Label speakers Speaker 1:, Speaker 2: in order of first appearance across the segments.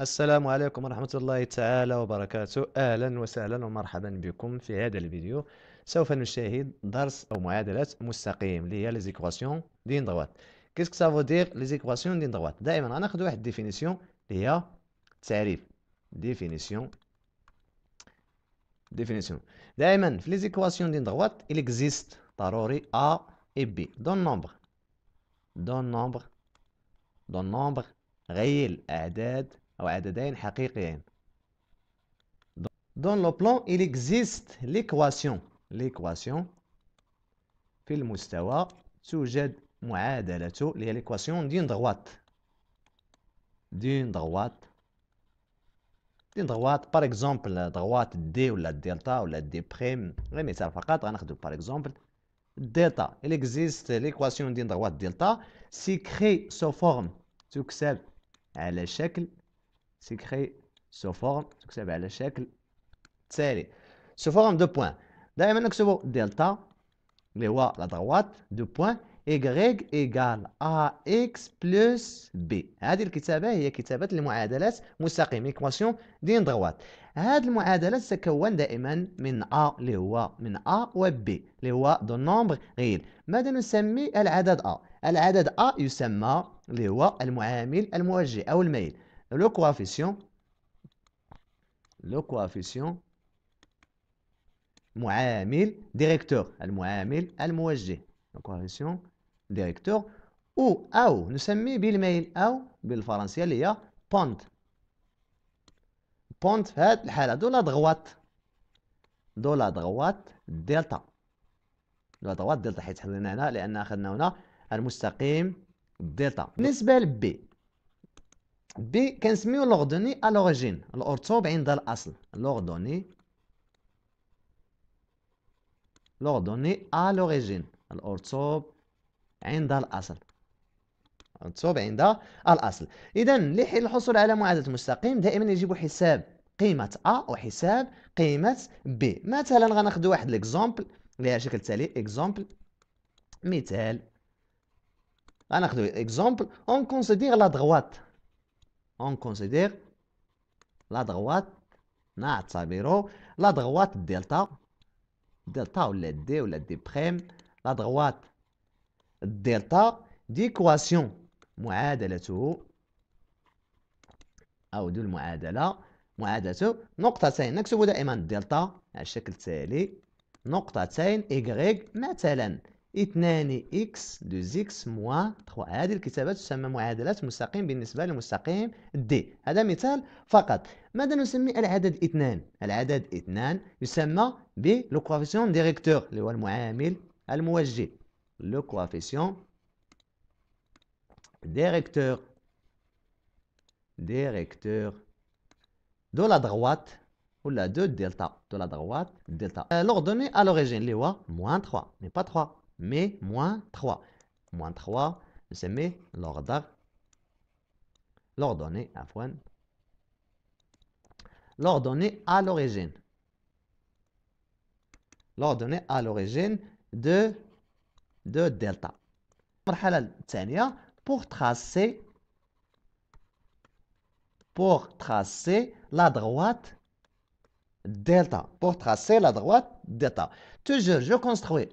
Speaker 1: السلام عليكم ورحمة الله تعالى وبركاته أهلا وسهلا ومرحبا بكم في هذا الفيديو سوف نشاهد درس أو معادلة مستقيم اللي هي ليزيكواسيون دين دغوات كيسك سافو دير ليزيكواسيون دين دغوات دائما غناخد واحد ديفينيسيون اللي هي تعريف ديفينيسيون ديفينيسيون دائما في ليزيكواسيون دين دغوات إليكزيست ضروري أ إي بي دون نومبر دون نومبر دون نومبر غير الأعداد Dans le plan, il existe l'équation. L'équation dans le توجد معادلة une équation l'équation d'une droite. D'une droite. par exemple, la droite D ou la delta ou la D prime. par exemple delta. Il existe l'équation d'une droite delta. Si créé sous forme à على شكل سيكري سو فورم تكتب على شكل تالي سو فورم دو بوان دائما نكتبو دلتا اللي هو لا دروات دو بوان إيكغيك ايكال أ إكس بلس بي هذه الكتابه هي كتابه المعادلات مستقيم ايكواسيون دين دروات هذه المعادله تتكون دائما من ا اللي هو من ا و بي اللي هو دو نومبغ غيل ماذا نسمي العدد ا العدد ا يسمى اللي هو المعامل الموجه او الميل le coefficient le coefficient معامل ديريكتور المعامل الموجه le ديريكتور او او نسميه بالميل او بالفرنسيه اللي هي بونت بونت في هذه الحاله دو لا دغوات دو لا دغوات دلتا دو لا دغوات دلتا حيت حنا هنا لان اخذنا هنا المستقيم دلتا بالنسبه لبي بي كنسميو لوغدوني ا لوريجين الارتوب عند الاصل لوغدوني لوغدوني ا لوريجين الارتوب عند الاصل الارتوب عند الاصل اذا لحين الحصول على معادله مستقيم دائما يجب حساب قيمه ا وحساب قيمه ب مثلا غناخذ واحد ليكزومبل اللي هي شكل تالي اكزومبل مثال غناخذ اكزومبل اون كونسيدير لا دغوات on considère la droite نعتبره لا دغوات الدلتا دلتا ولا دي ولا دي بريم لا دغوات دي كواسيون معادلته أو دو المعادلة معادلته نقطتين نكتب دائما دلتا على الشكل التالي نقطتين إيكغيك مثلا 2 x دوز x موان 3 هذه الكتابات تسمى معادلات مستقيم بالنسبة لمستقيم D هذا مثال فقط ماذا نسمي العدد 2 العدد 2 يسمى بلوكوافيسيون ديريكتور اللي هو المعامل الموجه لوكوافيسيون ديريكتور ديريكتور دو لا دغوات ولا دو دلتا دو لا دغوات دلتا لوغ دوني ا لوريجين اللي هو موان 3 مي با 3 mais moins 3. Moins 3, c'est mais l'ordre. L'ordonnée, L'ordonnée à l'origine. L'ordonnée à l'origine de, de delta. Pour tracer, pour tracer la droite delta. Pour tracer la droite delta. Toujours, je construis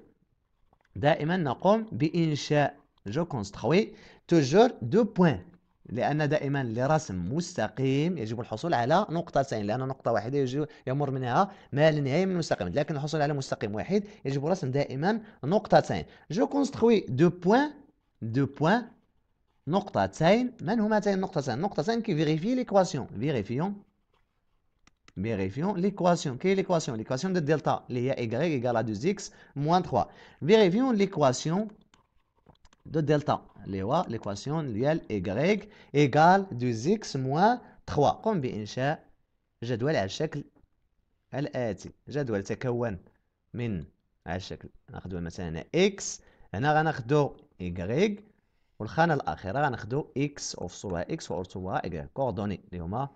Speaker 1: دائما نقوم بإنشاء جو كونستروي توجور دو بوان لأن دائما لرسم مستقيم يجب الحصول على نقطتين لأن نقطة واحدة يجب يمر منها ما لا نهاية من مستقيم لكن الحصول على مستقيم واحد يجب رسم دائما نقطتين جو كونستروي دو بوان دو بوان نقطتين من هما هاتين النقطتين نقطتين كي فيغيفي ليكواسيون فيغيفيون Vérifions l'équation. Quelle est l'équation L'équation de delta, il y a y égale à 2x moins 3. Vérifions l'équation de delta. L'équation ديال y égale 2x moins 3. قم بإنشاء جدول على الشكل الآتي. جدول تكون من على الشكل ناخذ مثلا هنا x هنا غناخذ y والخانة الأخيرة غناخذ x وفصولها x وأرسلها y كوردوني اللي هما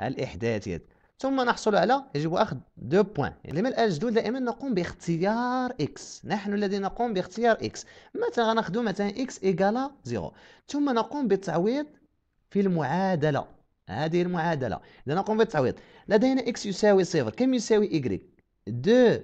Speaker 1: الإحداثيات ثم نحصل على يجب أخذ دو بوان لما الجدول دائما نقوم باختيار إكس نحن الذين نقوم باختيار إكس متى غناخذ مثلا إكس إيكالا زيرو ثم نقوم بالتعويض في المعادلة هذه المعادلة إذا نقوم بالتعويض لدينا إكس يساوي صفر كم يساوي إكريك دو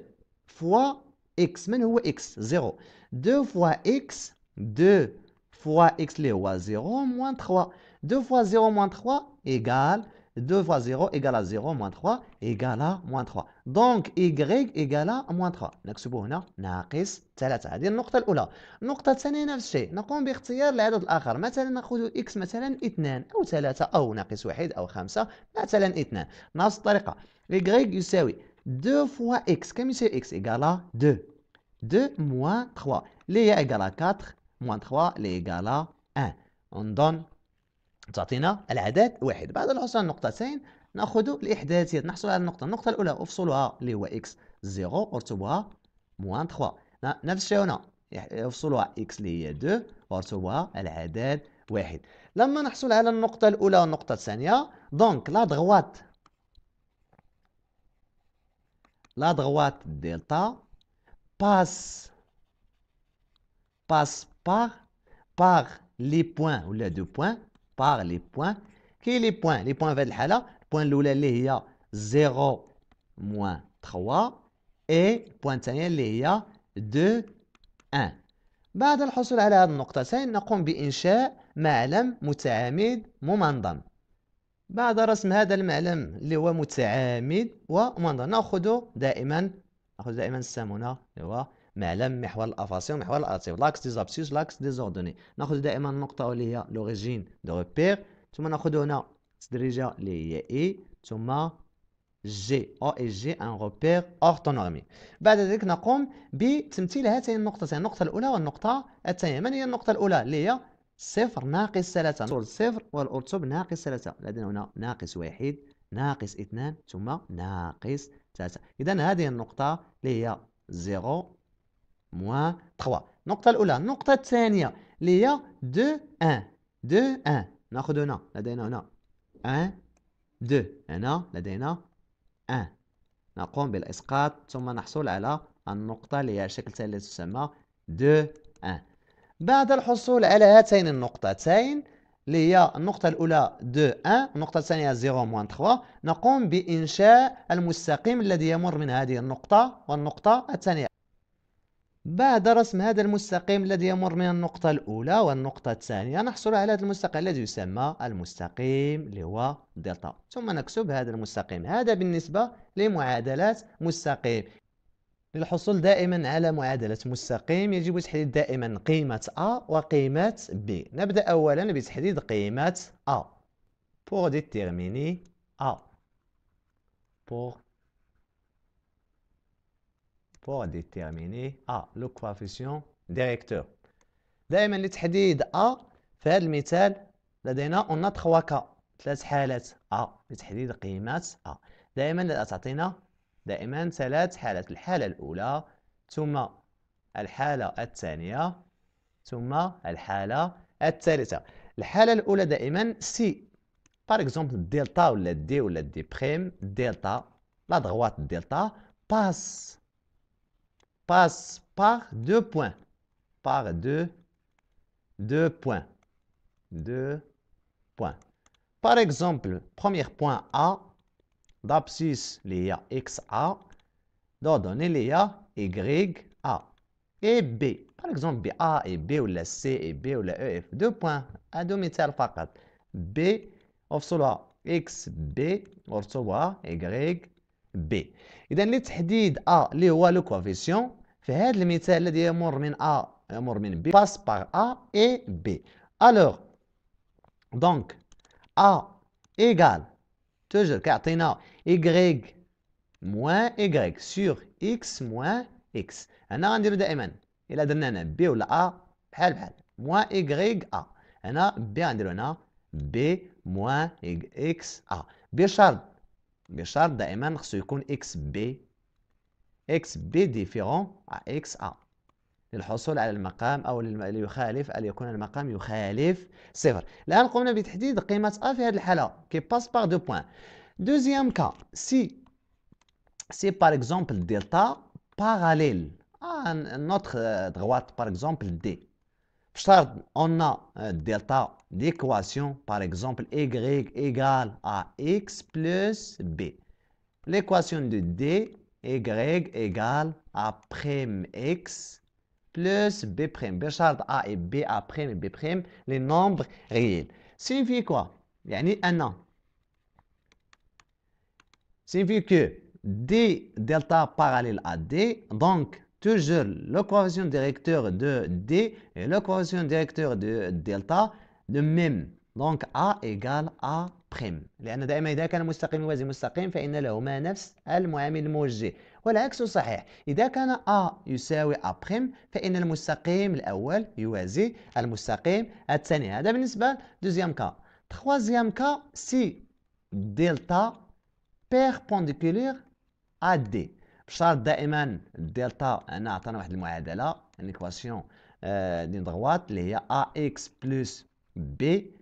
Speaker 1: فوا إكس من هو إكس زيرو دو فوا إكس دو فوا إكس اللي هو زيرو موان تخوا دو فوا زيرو موان تخوا إيكال 2 fois 0 égale à 0 moins 3 égale à moins 3 دونك y égale à moins 3 نكتبوا هنا ناقص 3 هذه النقطة الأولى النقطة الثانية نفس الشيء نقوم باختيار العدد الآخر مثلا نأخذ x مثلا 2 أو 3 أو ناقص 1 أو 5 مثلا 2 نفس الطريقة y يساوي 2 fois x كم يساوي x égale à 2 2 moins 3 اللي هي égale à 4 moins 3 اللي égale à 1 on donne تعطينا العدد واحد بعد الحصول على النقطتين ناخذ الاحداثيات نحصل على النقطه النقطه الاولى افصلها اللي هو اكس 0 ارتبها موان 3 نفس الشيء هنا افصلها اكس اللي هي 2 وارتبها العدد واحد لما نحصل على النقطه الاولى والنقطه الثانيه دونك لا دغوات لا دغوات دلتا باس باس باغ باغ لي بوان ولا دو بوان باغ لي بوان كاين لي بوان لي بوان في هذه الحاله البوان الاولى اللي هي 0, موان 3 اي البوان الثانيه اللي هي 2, 1. بعد الحصول على هذه النقطتين نقوم بإنشاء معلم متعامد ممنظم بعد رسم هذا المعلم اللي هو متعامد ومنظم نأخذ دائما نأخذ دائما السمونة اللي أيوة. هو معلم محور الافاسيون محور الارتيف لاكس دي زابسيوس لاكس دي زوردوني ناخذ دائما النقطه اللي هي لوريجين دو ريبير ثم ناخذ هنا تدريجه اللي هي اي ثم جي او اي جي ان ريبير اورتونومي بعد ذلك نقوم بتمثيل هاتين النقطتين النقطه الاولى والنقطه الثانيه من هي النقطه الاولى اللي هي صفر ناقص ثلاثة صور صفر والأرتب ناقص ثلاثة لدينا هنا ناقص واحد ناقص اثنان ثم ناقص ثلاثة إذا هذه النقطة اللي هي زيرو موان 3 النقطة الأولى النقطة الثانية اللي هي 2 1 2 1 ناخذ هنا لدينا هنا 1 2 هنا لدينا 1 نقوم بالإسقاط ثم نحصل على النقطة اللي هي الشكل التي تسمى 2 1 بعد الحصول على هاتين النقطتين اللي هي النقطة الأولى 2 1 النقطة الثانية 0 موان 3 نقوم بإنشاء المستقيم الذي يمر من هذه النقطة والنقطة الثانية بعد رسم هذا المستقيم الذي يمر من النقطة الأولى والنقطة الثانية نحصل على هذا المستقيم الذي يسمى المستقيم اللي هو دلتا ثم نكتب هذا المستقيم هذا بالنسبة لمعادلات مستقيم للحصول دائما على معادلة مستقيم يجب تحديد دائما قيمة A وقيمة B نبدأ أولا بتحديد قيمة A pour déterminer A pour pour déterminer A le coefficient directeur دائما لتحديد A في هذا المثال لدينا قلنا 3 كا ثلاث حالات A لتحديد قيمات A دائما تعطينا دائما ثلاث حالات الحالة الأولى ثم الحالة الثانية ثم الحالة الثالثة الحالة الأولى دائما سي باغ اكزومبل دلتا ولا دي ولا دي prime دلتا la droite دلتا باس passe par deux points. Par deux, deux points. Deux points. Par exemple, premier point A, Dapsis il y a XA, D'ordonner il y a YA et B. Par exemple, B, A et B, ou la C et B, ou la E, F. Deux points. À deux métal B, on X, B, on Y, بي اذا لتحديد ا اللي هو لو كوفيسيون في هذا المثال الذي يمر من ا يمر من بي باس باغ ا اي بي الوغ دونك ا ايغال توجور كيعطينا y موان y سور اكس موان اكس هنا غنديرو دائما الا درنا هنا بي ولا ا بحال بحال موان y ا هنا بي غنديرو هنا بي موان اكس ا بشرط بشرط دائما خصو يكون اكس بي اكس بي ديفيرون اكس ا للحصول على المقام او ليخالف ان يكون المقام يخالف صفر الان قمنا بتحديد قيمه ا في هذه الحاله كي باس بار دو بوين دوزيام كا سي سي باغ اكزومبل دلتا باراليل ان نوتر دغوات باغ اكزومبل دي on a euh, delta d'équation, par exemple, y égale à x plus b. L'équation de d, y égale à prime x plus b prime. Béchard a et b a prime et b prime, les nombres réels. Signifie quoi? Il y a un an. signifie que d delta parallèle à d, donc toujours la ديريكتور directeur de D et ديريكتور دو directeur de دلتا le même دونك A إيكال A بريم لأن دائما إذا كان مستقيم يوازي مستقيم فإن لهما نفس المعامل الموجه. والعكس صحيح إذا كان A يساوي A بريم فإن المستقيم الأول يوازي المستقيم الثاني هذا بالنسبة لدوزيام كا تخوازيام كا سي دلتا بيربونديكولير à D بشرط دائما الدلتا انا عطانا واحد المعادله ان ايكواسيون آه، دين دغوات اللي هي ا اكس بلس بي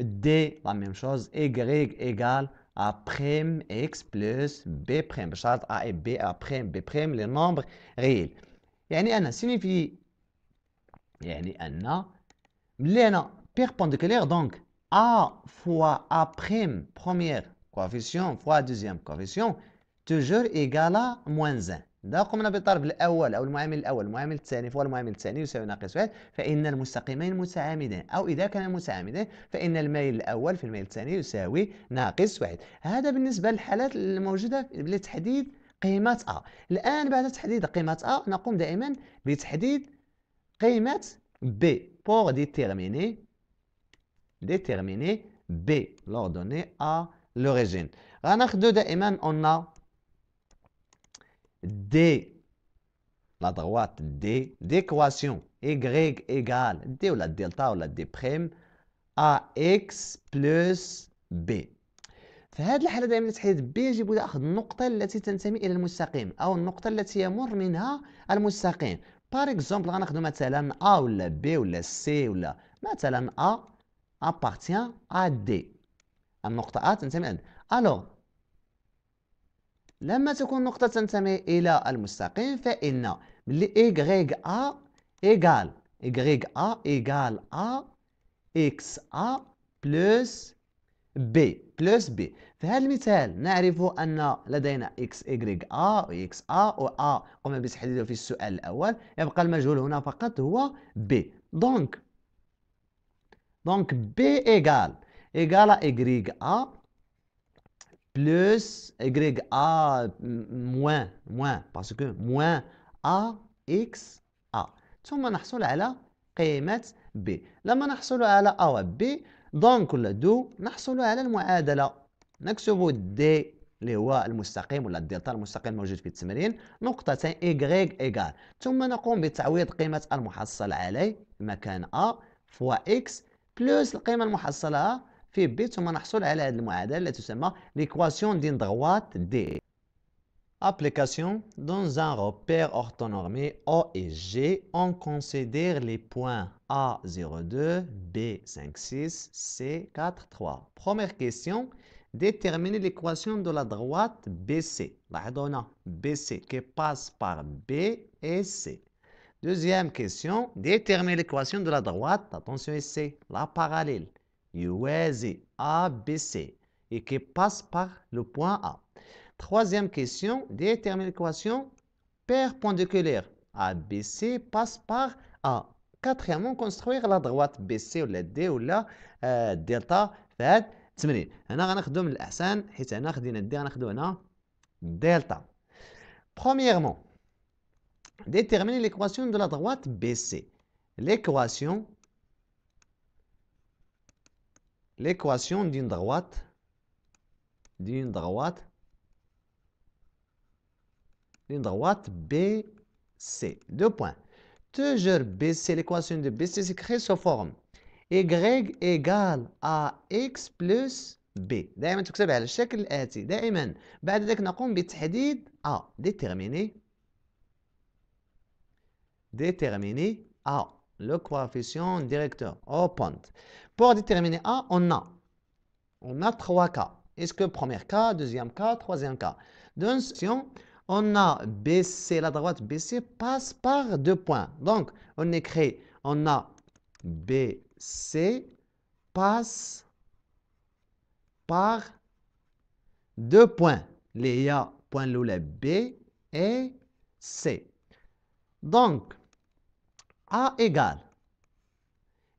Speaker 1: دي لا ميم شوز ايغريك ايغال ا بريم اكس بلس بي بريم بشرط ا اي بي ا بريم بي بريم لي نومبر ريل يعني انا سينيفي يعني ان ملي انا بيربونديكولير دونك ا فوا ا بريم بروميير كوافيسيون فوا دوزيام كوافيسيون توجور إيكالا موان زان إذا قمنا بالطرف الأول أو المعامل الأول المعامل الثاني فهو المعامل الثاني يساوي ناقص واحد فإن المستقيمين متعامدان أو إذا كان متعامدان فإن الميل الأول في الميل الثاني يساوي ناقص واحد هذا بالنسبة للحالات الموجودة لتحديد قيمة أ الآن بعد تحديد قيمة أ نقوم دائما بتحديد قيمة ب pour déterminer déterminer ب l'ordonnée A l'origine غناخدو دائما أون دي لا دغوات دي d'équation إيكغيك إيكال دي ولا دلتا ولا دي بخيم أ إكس بلوس بي B. في هذه الحالة دائما تحديد بي يجب أخذ النقطة التي تنتمي إلى المستقيم أو النقطة التي يمر منها المستقيم باغ اكزومبل غناخدو مثلا أ ولا بي ولا سي ولا مثلا أ أبارتيان أ دي النقطة أ تنتمي إلى ألوغ لما تكون نقطة تنتمي إلى المستقيم فإن ملي إيكغيك أ إيكال إيكغيك أ إيكال أ إكس أ بلوس بي بلوس بي في هذا المثال نعرف أن لدينا إكس إيكغيك أ وإكس أ و أ قمنا بتحديده في السؤال الأول يبقى المجهول هنا فقط هو بي دونك دونك بي إيكال إيكال إيكغيك أ plus Y A moins moins parce que moins A X A ثم نحصل على قيمة B لما نحصل على A و B دونك ولا دو نحصل على المعادلة نكتب D اللي هو المستقيم ولا الدلتا المستقيم الموجود في التمرين نقطتين Y إيكال ثم نقوم بتعويض قيمة المحصل عليه مكان A فوا X بلوس القيمة المحصلة في B, ثم نحصل على هذه المعادلة التي تسمى ليكواسيون Application dans un repère orthonormé O et G, on considère les points A02, B56, C43. Première question, déterminer l'équation de la droite BC. La BC qui passe par B et C. Deuxième question, déterminer l'équation de la droite, attention ici, la parallèle. B, ABC, et qui passe par le point A. Troisième question, détermine l'équation perpendiculaire. ABC passe par A. Quatrièmement, construire la droite BC la D ou la euh, delta. هاد هنا غنخدم الاحسان حيت هنا خدينا D غنخدو هنا Delta. Premièrement, déterminer l'équation de la droite BC. L'équation l'équation d'une droite, d'une droite, d'une droite BC. Deux points. Toujours BC, l'équation de BC s'écrit sous forme y égale à x plus b. دائما تكتب على الشكل الآتي. دائما بعد ذلك نقوم بتحديد A. Déterminer. Déterminer A le coefficient directeur, au oh, point. Pour déterminer A, on a, on a trois cas. Est-ce que premier cas, deuxième cas, troisième cas Donc, si on a BC, la droite BC passe par deux points. Donc, on écrit, on a BC passe par deux points. Les A, point B et C. Donc, a égale.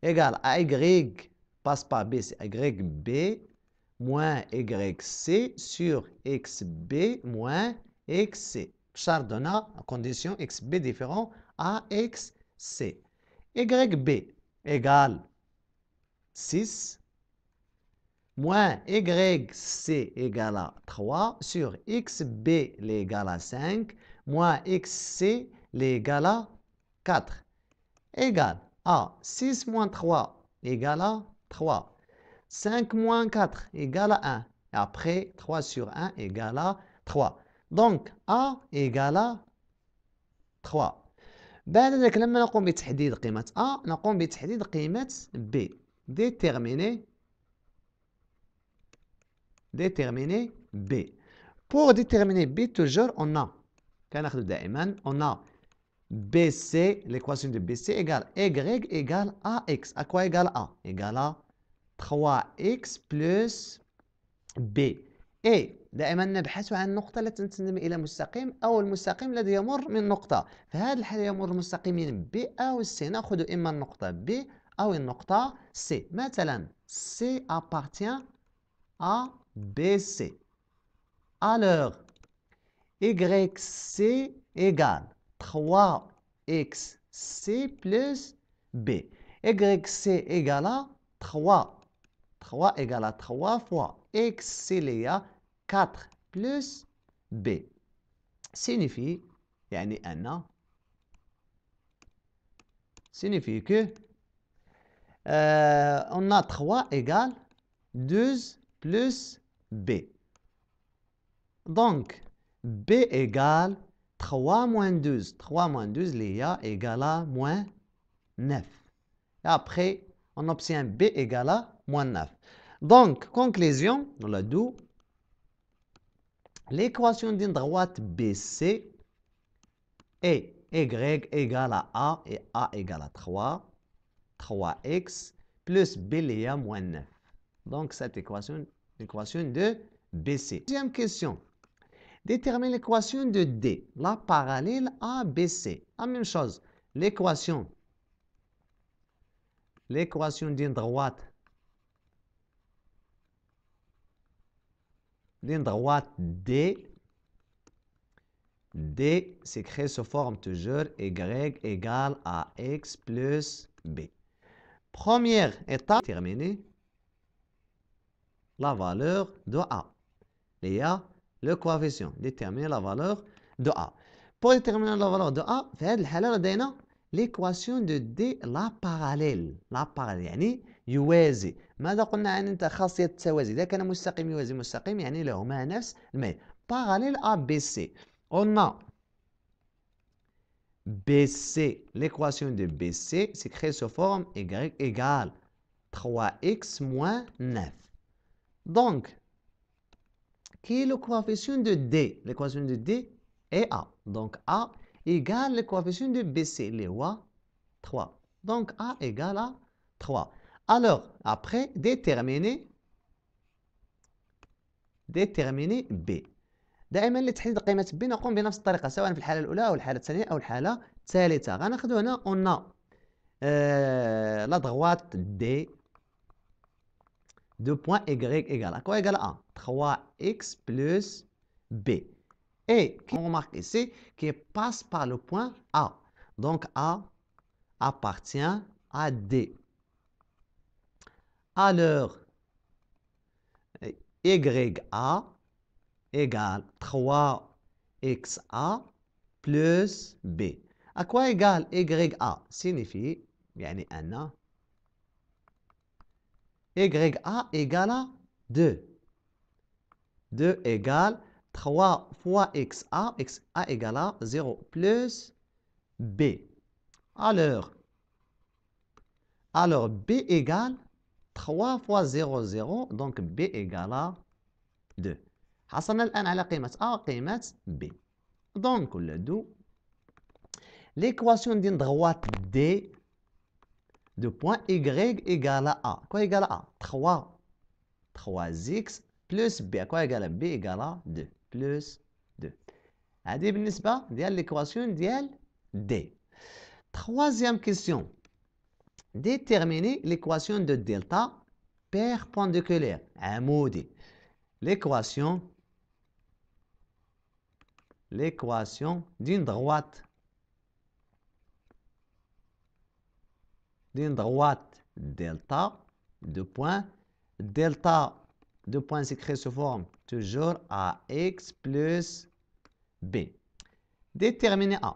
Speaker 1: Égale à Y passe par B, c'est YB moins YC sur XB moins XC. Chardonnat, condition XB différent à XC. YB égale 6 moins YC égale à 3 sur XB l'égale à 5 moins XC l'égale à 4 égale à 6 moins 3 égale à 3. 5 moins 4 égale à 1. après, 3 sur 1 égale à 3. Donc, A égale à 3. بعد ذلك لما نقوم بتحديد قيمة A نقوم بتحديد قيمة B. Déterminer déterminer B. Pour déterminer B, toujours, on a, on a BC, l'équation de BC égale Y égale AX. À quoi égale A Égale à 3X plus B. Et, دائما نبحث عن النقطة التي تنتمي إلى مستقيم أو المستقيم الذي يمر من نقطة في هذه الحالة يمر المستقيمين B أو C نأخذ إما النقطة B أو النقطة C مثلا C appartient à BC alors YC égale 3xc plus b. yc égale à 3. 3 égale à 3 fois xc à 4 plus b. Signifie, يعني أن signifie que euh, on a 3 égale 12 plus b. Donc, b égale 3 moins 12. 3 moins 12, l'IA égale à moins 9. Et après, on obtient B égale à moins 9. Donc, conclusion, on l'a dit, l'équation d'une droite BC est Y égale à A et A égale à 3, 3X plus B l'IA moins 9. Donc, cette équation, l'équation de BC. Deuxième question, Détermine l'équation de D, la parallèle ABC. La même chose, l'équation l'équation d'une droite d'une droite D D s'écrit sous forme toujours Y égale à X plus B. Première étape terminée, la valeur de A. Il a le coefficient, déterminer la valeur de A. Pour déterminer la valeur de A, في هذه a l'équation de D la parallèle la parallèle يعني يوازي ماذا قلنا عن انت خاصية التوازي إذا كان مستقيم يوازي مستقيم يعني لهما نفس الميل parallèle ABC. B on a BC l'équation de BC s'écrit sous forme Y égale 3X moins 9 donc qui est le coefficient de D. L'équation de D est A. Donc A égale le coefficient de BC, les OA, 3. Donc A égale à 3. Alors, après, déterminer déterminer B. دائما اللي تحدد قيمه B نقوم بنفس الطريقه سواء في الحاله الاولى او الحاله الثانيه او الحاله الثالثه غناخذ هنا قلنا لا دغوات دي 2 points y égale à quoi égale à 3x plus b. Et on remarque ici qu'il passe par le point A. Donc A appartient à D. Alors, YA égale 3XA plus B. À quoi égale YA Signifie, il y un a. YA égale à 2. 2 égale 3 fois XA, XA égale à 0 plus B. Alors, alors B égale 3 fois 0, 0, donc B égale à 2. حصلنا الآن على A وقيمة B. Donc, le 2. l'équation d'une droite D de point y égale à a. Quoi égale à a 3. 3x plus b. Quoi égale à b égale à 2. Plus 2. L'équation بالنسبة ديال ليكواسيون ديال D. Troisième question. Déterminer l'équation de delta perpendiculaire, Un dit L'équation l'équation d'une droite d'une droite delta, deux points, delta, deux points secret se forme toujours AX plus B. Déterminer A.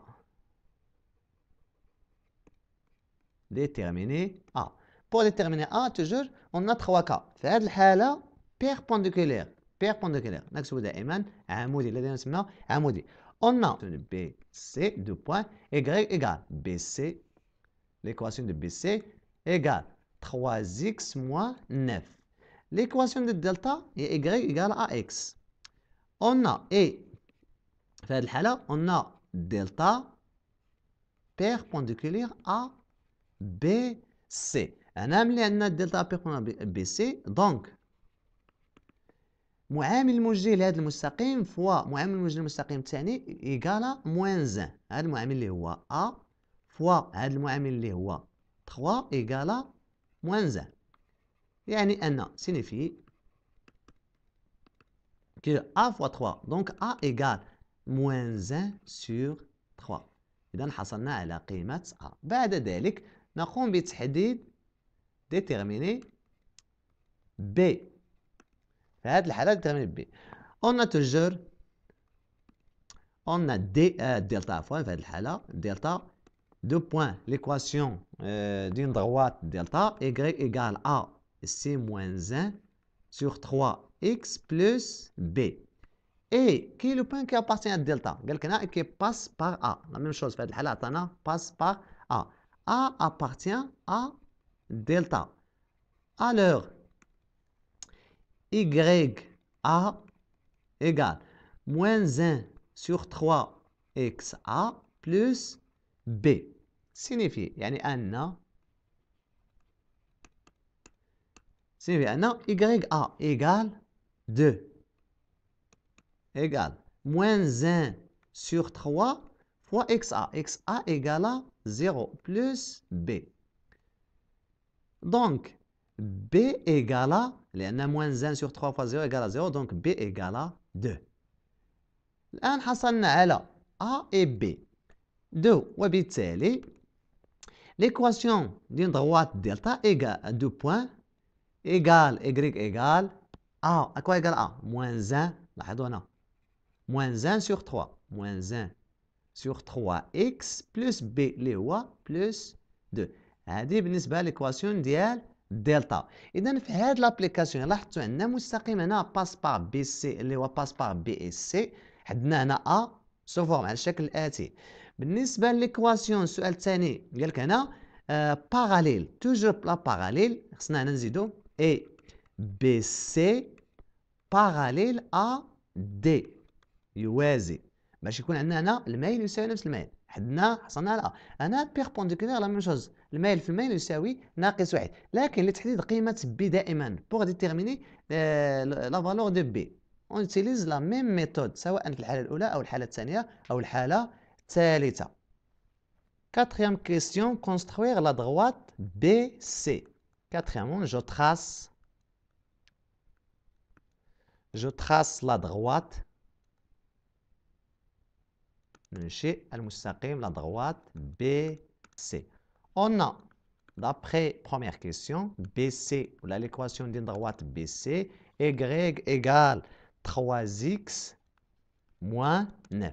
Speaker 1: Déterminer A. Pour déterminer A, toujours, on a trois cas. Faire le là perpendiculaire. Perpendiculaire. le dernier On a BC, deux points, Y égale BC L'équation de BC égale 3x moins 9. L'équation de delta est y égale à x. On a, et fait le on a delta perpendiculaire à BC. On on عندنا delta perpendiculaire à BC donc معامل موجه لهذا المستقيم فوا معامل موجه للمستقيم الثاني ايكالا موان 1 هذا المعامل اللي هو A فوا هذا المعامل اللي هو 3 إيكالا موان زان يعني أن سينيفي que أ فوا 3 دونك أ égale moins 1 sur 3 إذا حصلنا على قيمة أ بعد ذلك نقوم بتحديد ديتيرميني بي في هذه الحالة ديتيرميني بي أون توجور أون دي a D euh, في هذه الحالة دلتا Deux points, l'équation euh, d'une droite delta, y égale a, c moins 1 sur 3x plus b. Et qui est le point qui appartient à delta Quelqu'un qui passe par a. La même chose, fait le passe par a. a appartient à delta. Alors, y a égale moins 1 sur 3xa plus b. سينيفي يعني أن سينيفي أن إيكغيك أ إيكال دو إيكال موان زان سيغ تخوا فوا إكس أ إكس أ إيكالا زيرو بلوس بي دونك بي إيكالا لأن موان زان سيغ تخوا فوا زيرو إيكالا زيرو دونك بي إيكالا دو الآن حصلنا على أ و بي دو وبالتالي ليكواسيون ديال ضغوات دلتا ايكا دو بوان ايكال ايكغيك ايكال ا اكوا ايكال ا موان زان لاحظوا هنا موان زان سيغ تخوا موان زان سيغ تخوا اكس بلوس بي اللي هو بلوس دو هادي بالنسبه ليكواسيون ديال دلتا اذا في هاد لابليكاسيون لاحظتوا عندنا مستقيم هنا باس بار بي سي اللي هو باس بار بي اس سي عندنا هنا ا سو فورم على الشكل الاتي بالنسبه ليكواسيون السؤال الثاني قال لك هنا باراليل توجور لا باراليل خصنا هنا نزيدو اي بي سي باراليل ا دي يوازي باش يكون عندنا هنا الميل يساوي نفس الميل حدنا حصلنا على انا بيربونديكولير لا ميم شوز الميل في الميل يساوي ناقص واحد لكن لتحديد قيمه بي دائما بوغ ديتيرميني لا فالور دو بي اون لا ميم ميثود سواء في الحاله الاولى او الحاله الثانيه او الحاله l'état Quatrième question, construire la droite BC. Quatrièmement, je trace, je trace la droite, la droite BC. On a, d'après première question, BC, ou l'équation d'une droite BC, Y égale 3x moins 9.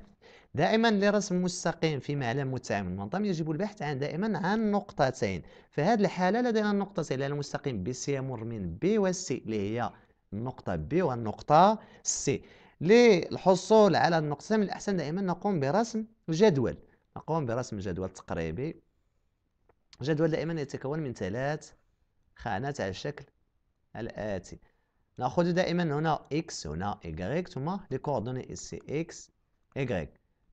Speaker 1: دائما لرسم مستقيم في معلم متسع المنظم يجب البحث عن دائما عن نقطتين هذه الحالة لدينا النقطتين لان المستقيم بي سي يمر من بي سي اللي هي النقطة بي والنقطة سي للحصول على النقطتين من الأحسن دائما نقوم برسم جدول نقوم برسم جدول تقريبي جدول دائما يتكون من ثلاث خانات على الشكل الآتي نأخذ دائما هنا اكس هنا y ثم كوردوني سي اكس y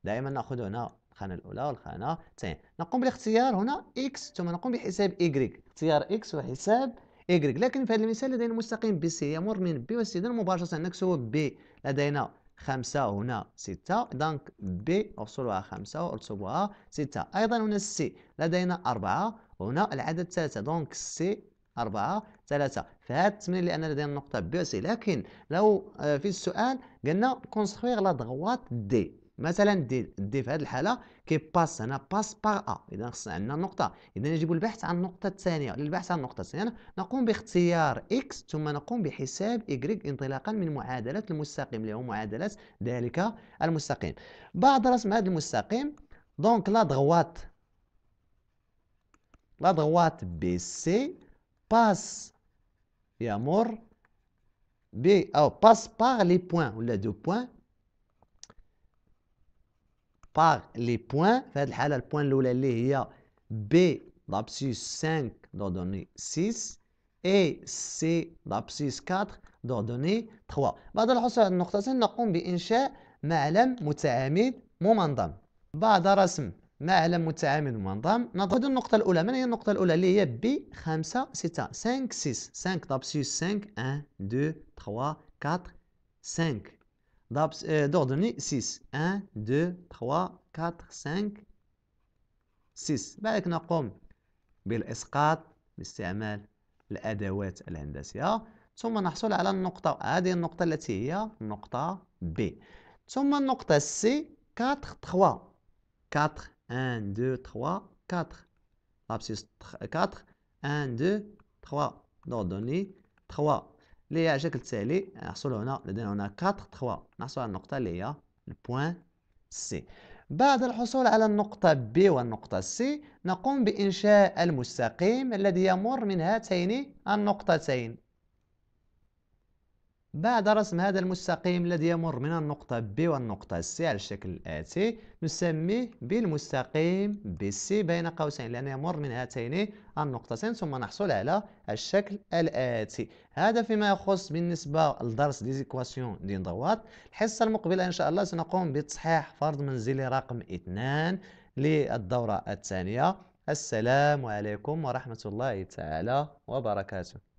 Speaker 1: دائما ناخذ هنا الخانه الاولى والخانه الثانيه نقوم بالاختيار هنا اكس ثم نقوم بحساب y اختيار اكس وحساب y لكن في هذا المثال لدينا مستقيم بي سي يمر من بي وسي اذا مباشره نكتب بي لدينا خمسة هنا ستة دونك بي أصولها خمسة وأرتبها ستة أيضا هنا سي لدينا أربعة هنا العدد ثلاثة دونك سي أربعة ثلاثة فهاد التمرين لأن لدينا نقطة بي سي لكن لو آه، في السؤال قلنا كونستخويغ لا دغوات دي مثلا دي دي في هذه الحاله كيباس هنا باس باغ ا اذا خصنا عندنا نقطه اذا يجب البحث عن النقطه الثانيه للبحث عن النقطه الثانيه نقوم باختيار اكس ثم نقوم بحساب y انطلاقا من معادله المستقيم اللي هو معادله ذلك المستقيم بعد رسم هذا المستقيم دونك لا دغوات لا دغوات بي سي باس يمر بي او باس باغ لي بوين ولا دو بوين باغ لي بوان في هذه الحاله البوان الاولى اللي هي بي لابسيس 5 دوني 6 اي سي لابسيس 4 دوني 3 بعد الحصول على النقطتين نقوم بانشاء معلم متعامد ممنظم بعد رسم معلم متعامد ممنظم نضرب النقطة الأولى من هي النقطة الأولى اللي هي بي 5 6 5 6 5 لابسيس 5 1 2 3 4 5 d'ordonnée 6 1 2 3 4 5 6 بعدك نقوم بالإسقاط باستعمال الأدوات الهندسية ثم نحصل على النقطة هذه النقطة التي هي النقطة ب ثم النقطة سي 4 3 4 1 2 3 4 l'abscisse 4 1 2 3 دوني 3 اللي هي على شكل تالي نحصل هنا لدينا هنا 4 3 نحصل على النقطة اللي هي البوان سي بعد الحصول على النقطة B والنقطة C نقوم بإنشاء المستقيم الذي يمر من هاتين النقطتين بعد رسم هذا المستقيم الذي يمر من النقطة B والنقطة C على الشكل الآتي نسميه بالمستقيم BC بين قوسين لأنه يمر من هاتين النقطتين ثم نحصل على الشكل الآتي هذا فيما يخص بالنسبة لدرس ديزيكواسيون دي ضوات الحصة المقبلة إن شاء الله سنقوم بتصحيح فرض منزلي رقم 2 للدورة الثانية السلام عليكم ورحمة الله تعالى وبركاته